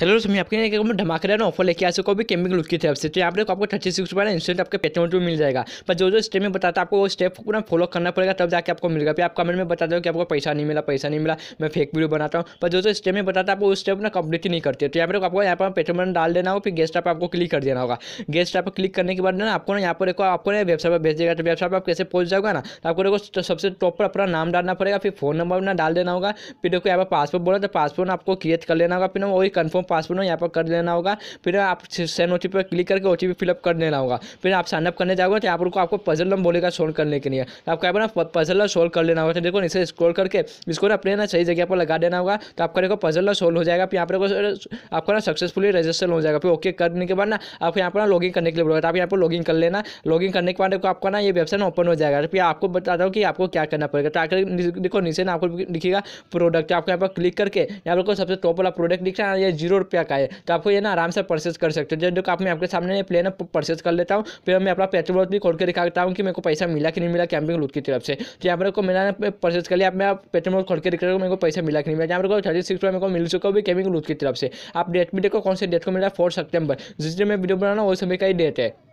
hello दोस्तों मैं आपके लिए धमाकेदार ऑफर लेके आ सको भी गेमिंग लुक की तरफ से तो यहाँ पर आपको थर्टी सिक्स रुपये इंस्टेंट आपके पेटीएम में मिल जाएगा पर जो जो स्टेप में बताता आपको वो स्टेप पूरा फॉलो करना पड़ेगा तब जाके आपको मिलेगा फिर आप कमेंट में बताते हो कि आपको पैसा नहीं मिला पैसा नहीं मिला मैं फेक वीडियो बनाता हूँ पर जो जो स्टेप में बताता आपको उस स्टेप ना कंप्लीट ही नहीं करते तो यहाँ पर आपको यहाँ पर पेटीएम डाल देना हो फिर गेस्ट आप आपको क्लिक कर देना होगा गेस्ट आप क्लिक करने के बाद ना आपको ना यहाँ पर देखो आपको ना वेबसाइट पर भेज देगा तो वेबसाइट पर आप कैसे पहुँच जाएगा ना तो आपको देखो तो सबसे टॉप पर अपना नाम डालना पड़ेगा फिर फोन नंबर ना डाल देना होगा फिर देखो यहाँ पर पासपोर्ट बोला तो पासपोर्ट आपको क्रिएट कर लेना होगा फिर ना वही कन्फर्म पासवर्ड यहाँ पर कर लेना होगा फिर आप सेंड ओ पर क्लिक करके ओ टी फिलअप कर लेना होगा फिर आप साइनअप करने जाओगे तो यहाँ पर आपको पजल नंबर बोलेगा सोल्व करने के लिए तो आपको यहाँ पर पजल ना सोल्व कर लेना होगा तो देखो इसे स्क्रोल करके इसको ना अपने ना सही जगह पर लगा देना होगा तो आपका देखो पजल ना सोल्व हो जाएगा फिर यहाँ पर आपको ना सक्सेसफुली रजिस्टर हो जाएगा फिर ओके करने के बाद ना आपको यहाँ पर ना लॉगिन करने के लिए बोलेगा आप यहाँ पर लॉगिन कर लेना लॉगिन करने के बाद देखो आपका ना ये वेबसाइट ओपन हो जाएगा तो फिर आपको बता हूँ कि आपको क्या करना पड़ेगा तो आकर देखो नीचे ना आपको लिखेगा प्रोडक्ट तो आपको यहाँ पर क्लिक करके यहाँ पर सबसे टॉप वाला प्रोडक्ट दिख है ये जीरो सौ रुपया का है तो आपको ये ना आराम से परचेज कर सकते हो जो देखो आप मैं आपके सामने प्लेन परचेज कर लेता हूँ फिर मैं अपना पेट्रोल भी खोल के दिखाता हूँ कि मेरे को पैसा मिला कि नहीं मिला कैंपिंग लूट की तरफ से तो यहाँ पर को परचेज कर लिया मैं पेट्रोल खोल के दिखा मेरे को पैसा मिला कि नहीं मिला यहाँ पर थर्टी सिक्स मेरे को मिल चुका भी कैंपिंग लूट की तरफ से आप डेट भी देखो कौन से डेट को मिला फोर सेप्टेम्बर जिस दिन मैं वीडियो बनाना वो समय का ही डेट है